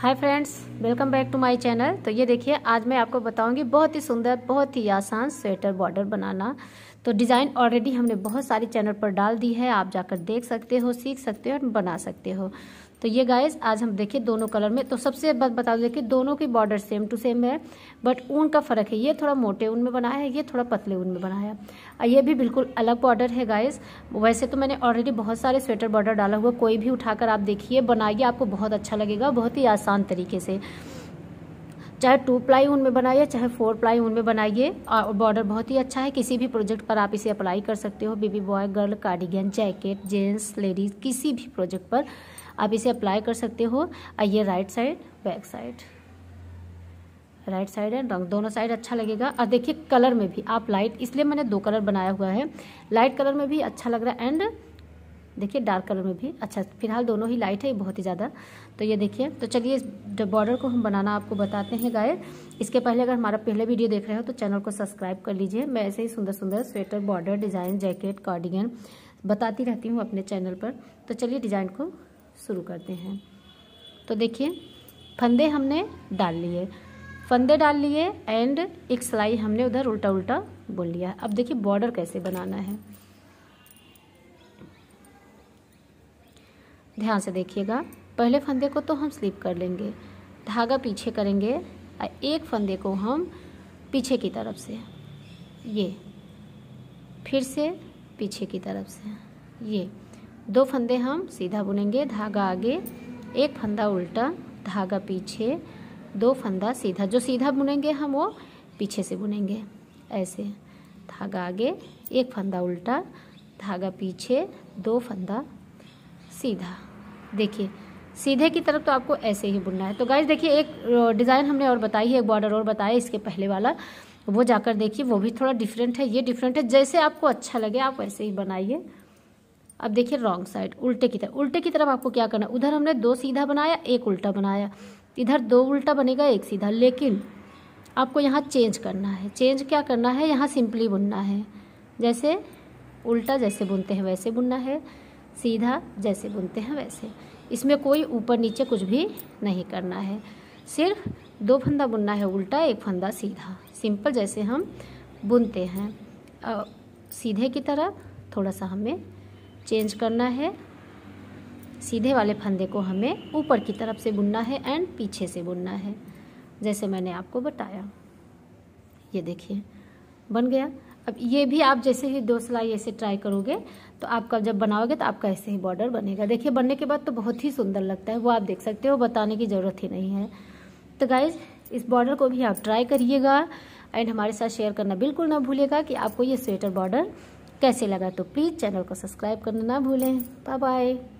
hi friends welcome back to my channel तो ये देखिए आज मैं आपको बताऊंगी बहुत ही सुंदर बहुत ही आसान स्वेटर बॉर्डर बनाना तो डिज़ाइन ऑलरेडी हमने बहुत सारे चैनल पर डाल दी है आप जाकर देख सकते हो सीख सकते हो और बना सकते हो तो ये गाइस आज हम देखिए दोनों कलर में तो सबसे बात बता दो देखिए दोनों की बॉर्डर सेम टू सेम है बट ऊन का फ़र्क है ये थोड़ा मोटे ऊन में बनाया है ये थोड़ा पतले ऊन में बनाया है ये भी बिल्कुल अलग बॉर्डर है गाइस वैसे तो मैंने ऑलरेडी बहुत सारे स्वेटर बॉर्डर डाला हुआ कोई भी उठाकर आप देखिए बनाइए आपको बहुत अच्छा लगेगा बहुत ही आसान तरीके से चाहे टू प्लाई उन में बनाइए चाहे फोर प्लाई उन में बनाइए और बॉर्डर बहुत ही अच्छा है किसी भी प्रोजेक्ट पर आप इसे अप्लाई कर सकते हो baby boy girl cardigan jacket gents ladies किसी भी प्रोजेक्ट पर आप इसे अप्लाई कर सकते हो ये right side back side right side and रंग दोनों साइड अच्छा लगेगा और देखिए कलर में भी आप लाइट इसलिए मैंने दो कलर बनाया हुआ है लाइट कलर में भी अच्छा लग रहा है एंड देखिए डार्क कलर में भी अच्छा फिलहाल दोनों ही लाइट है बहुत ही ज़्यादा तो ये देखिए तो चलिए बॉर्डर को हम बनाना आपको बताते हैं गाय इसके पहले अगर हमारा पहले वीडियो देख रहे हो तो चैनल को सब्सक्राइब कर लीजिए मैं ऐसे ही सुंदर सुंदर sweater border design jacket cardigan बताती रहती हूँ अपने चैनल पर तो चलिए डिज़ाइन को शुरू करते हैं तो देखिए फंदे हमने डाल लिए फंदे डाल लिए एंड एक सिलाई हमने उधर उल्टा उल्टा बोल लिया अब देखिए बॉर्डर कैसे बनाना है ध्यान से देखिएगा पहले फंदे को तो हम स्लिप कर लेंगे धागा पीछे करेंगे और एक फंदे को हम पीछे की तरफ से ये फिर से पीछे की तरफ से ये दो फंदे हम सीधा बुनेंगे धागा आगे एक फंदा उल्टा धागा पीछे दो फंदा सीधा जो सीधा बुनेंगे हम वो पीछे से बुनेंगे ऐसे धागा आगे एक फंदा उल्टा धागा पीछे दो फंदा सीधा देखिए सीधे की तरफ तो आपको ऐसे ही बुनना है तो गाइज देखिए एक डिज़ाइन हमने और बताई है एक बॉर्डर और बताया इसके पहले वाला वो जाकर देखिए वो भी थोड़ा डिफरेंट है ये डिफरेंट है जैसे आपको अच्छा लगे आप वैसे ही बनाइए अब देखिए रॉन्ग साइड उल्टे की तरफ उल्टे की तरफ आपको क्या करना उधर हमने दो सीधा बनाया एक उल्टा बनाया इधर दो उल्टा बनेगा एक सीधा लेकिन आपको यहाँ चेंज करना है चेंज क्या करना है यहाँ सिंपली बुनना है जैसे उल्टा जैसे बुनते हैं वैसे बुनना है सीधा जैसे बुनते हैं वैसे इसमें कोई ऊपर नीचे कुछ भी नहीं करना है सिर्फ दो फंदा बुनना है उल्टा एक फंदा सीधा सिंपल जैसे हम बुनते हैं आ, सीधे की तरह थोड़ा सा हमें चेंज करना है सीधे वाले फंदे को हमें ऊपर की तरफ से बुनना है एंड पीछे से बुनना है जैसे मैंने आपको बताया ये देखिए बन गया अब ये भी आप जैसे ही दो सिलाई ऐसे ट्राई करोगे तो आपका जब बनाओगे तो आपका ऐसे ही बॉर्डर बनेगा देखिए बनने के बाद तो बहुत ही सुंदर लगता है वो आप देख सकते हो बताने की ज़रूरत ही नहीं है तो गाइज इस बॉर्डर को भी आप ट्राई करिएगा एंड हमारे साथ शेयर करना बिल्कुल ना भूलेगा कि आपको ये स्वेटर बॉर्डर कैसे लगा तो प्लीज़ चैनल को सब्सक्राइब करना ना भूलें बाय बाय